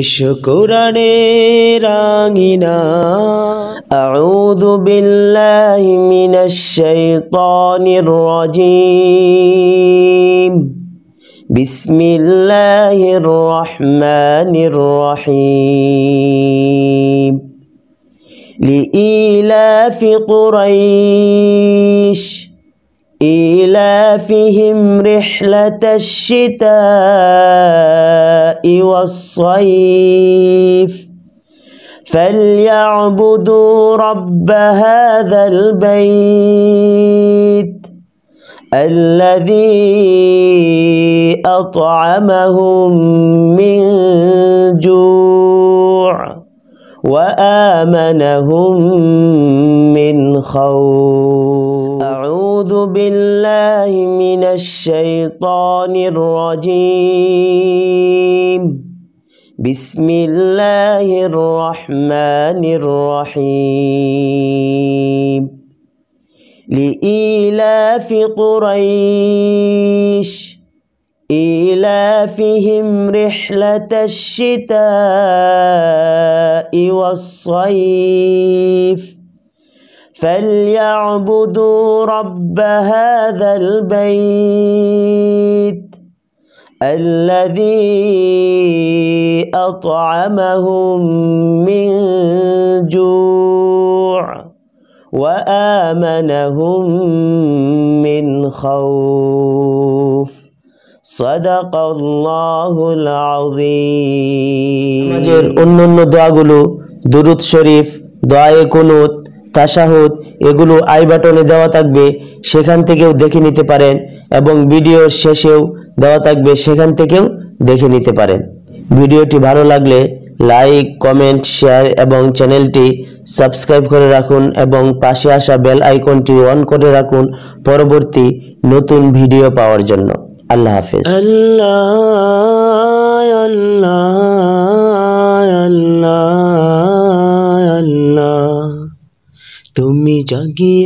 شكرني راغنا أعوذ بالله من الشيطان الرجيم بسم الله الرحمن الرحيم لإلاف قريش إيلافهم رحلة الشتاء والصيف فليعبدوا رب هذا البيت الذي أطعمهم من جوع وآمنهم من خوف أعوذ بالله من الشيطان الرجيم بسم الله الرحمن الرحيم لإيلاف قريش إيلافهم رحلة الشتاء والصيف فليعبدوا رب هذا البيت الذي أطعمهم من جوع وآمنهم من خوف صدق الله العظيم নামাজের অন্যান্য দোয়াগুলো দুরুদ শরীফ দোয়ায়ে কুনুত তাসাহুদ এগুলো আই বাটনে দেওয়া থাকবে সেখান থেকেও দেখে নিতে পারেন এবং ভিডিওর শেষেও দেওয়া থাকবে সেখান থেকেও দেখে নিতে পারেন ভিডিওটি ভালো লাগলে লাইক কমেন্ট শেয়ার এবং চ্যানেলটি সাবস্ক্রাইব করে রাখুন এবং পাশে আসা বেল আইকনটি অন করে রাখুন পরবর্তী নতুন ভিডিও পাওয়ার জন্য আল্লাহ হাফেজ আল্লাহ আল্লাহ জাগিয়ে